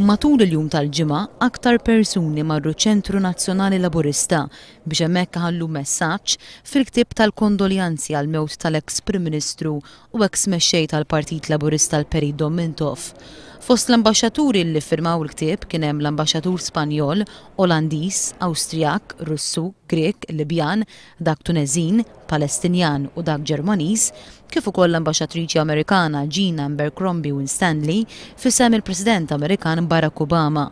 Matul il-jum tal-ġimgħa aktar persuni marru ċentru nazzjonali laburista biex hemmhekk ħallu messaġġ fil-ktieb tal-kondoljanzi għal mewt tal-eks Prim Ministru u eks mexxej tal-Partit Laburista l-Peri Domintov. Fost l-ambaxxaturi li firmaw il-ktieb kien hemm l-ambaxxatur Spanjol, Olandiż, Awstrijak, Russu, Grek, Libjan, dak Tunezin, Palestinjan u dak Ġermaniż, kif ukoll l-ambaxxatriċi Amerikana Gina Abercrombie Stanley fisem il-President Amerikan Barack Obama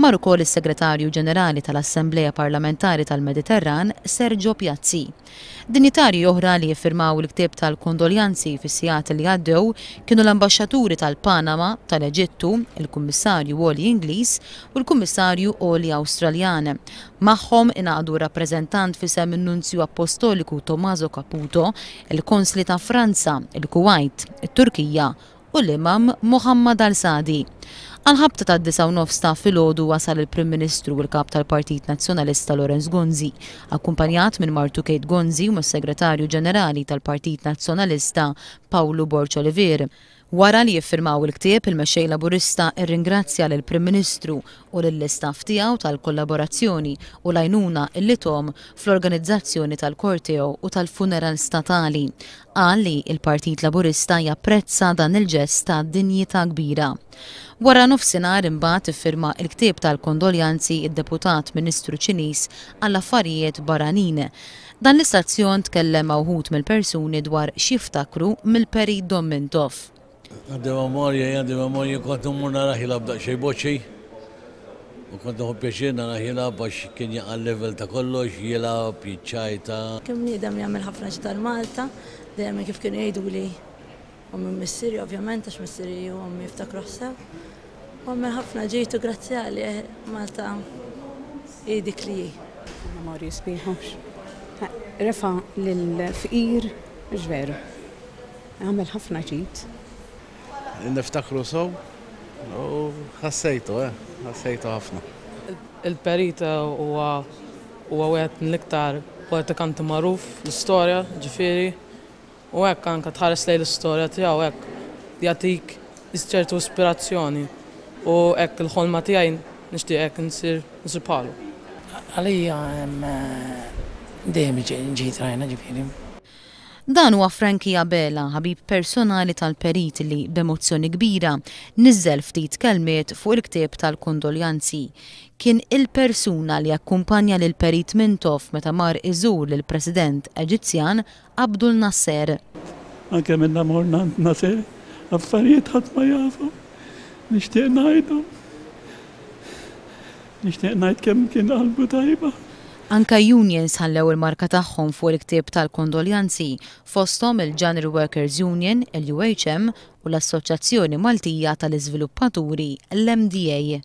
mar ukoll is-Segretarju Ġenerali tal-Assembleja Parlamentari tal-Mediterran Sergio Piazzi. Dinitarju oħra li jiffirmaw l-ktieb tal-kondoljanzi fis li għaddew kienu l-ambaxxaturi tal-Panama, tal-Eġittu, il-Kummissarju Oli Ingliż u l-Kummissarju Oli Awstraljan. Magħhom ingħaqdu rappreżentant fissem il nunzju Apostoliku Tommaso Caputo, il-Konsli ta' Franza, il-Kuwait, it-Turkija u l-imam Muhammad al-Sadi. Għalħabta ta' 19 nofs ta' ħodu wasal il-Prim Ministru u l-Kap tal-Partit Nazzjonalista Lorenz Gonzi, akkumpanjat minn Martu Kate Gonzi u mis-Segretarju Ġenerali tal-Partit Nazzjonalista Paolo Borċ Oliver. Wara li jiffirmaw il-ktieb il-mexxej laburista irringrazzja lil prim Ministru u lill-istaff tiegħu tal-kollaborazzjoni u lajnuna għajnuna tom fl-organizzazzjoni tal-korteo u tal-funeral statali. Qal li il-Partit Laburista japprezza dan il-ġest ta' dinjità kbira. Wara nofsinhar imbagħad iffirma il-ktieb tal-kondoljanzi id-deputat Ministru Ċiniż għall-affarijiet Baranin. Dan l-istazzjon tkellem wħud mill-persuni dwar xiftakru mill-peri Domintov. Għaddi memorja, għaddi memorja, kont mmur nara ħilab daqxej boċi. U kont nħu pjaċir nara ħilab kien jaqa level ta' kollox, jilab, jitċajta. Kem nidem jgħamil ħafna ċtar Malta, dejjem kif kien jgħidu li u minn missiri, ovvjament, għax missiri u għom jiftakru ħseb. U għamil ħafna ġejtu grazzi għalli eh, Malta jgħidik li jgħi. Memorju sbiħux. Refa l-fqir ġveru. Għamil ħafna ġit niftakru sow u ħassejtu, eh, ħassejtu ħafna. Il-perita huwa huwa wieħed mill-iktar poetikanti magħruf l-istorja, ġifieri, u hekk anke tħares lej l-istorja tiegħu hekk jagħtik ċertu ispirazzjoni u hekk il-ħolma tiegħi nixtieq hekk nsir nsir palu. Għalija eh, dejjem ġejt rajna ġifieri Dan huwa Franki Abela, ħabib personali tal-perit li b'emozzjoni kbira niżel ftit kelmiet fuq il-ktieb tal-kondoljanzi. Kien il-persuna li akkumpanja lil perit Mintof meta mar iżur lil president Eġizzjan Abdul Nasser. Anke minna morna Nasser, affarijiet ħadd ma jafu, nixtieq ngħidu. Nixtieq ngħid kemm kien qalbu tajba. Anka unions ħallew il-marka tagħhom fuq il-ktieb tal-kondoljanzi fosthom il general Workers Union, il-UHM u l-Assoċjazzjoni Maltija tal-Iżviluppaturi, l-MDA.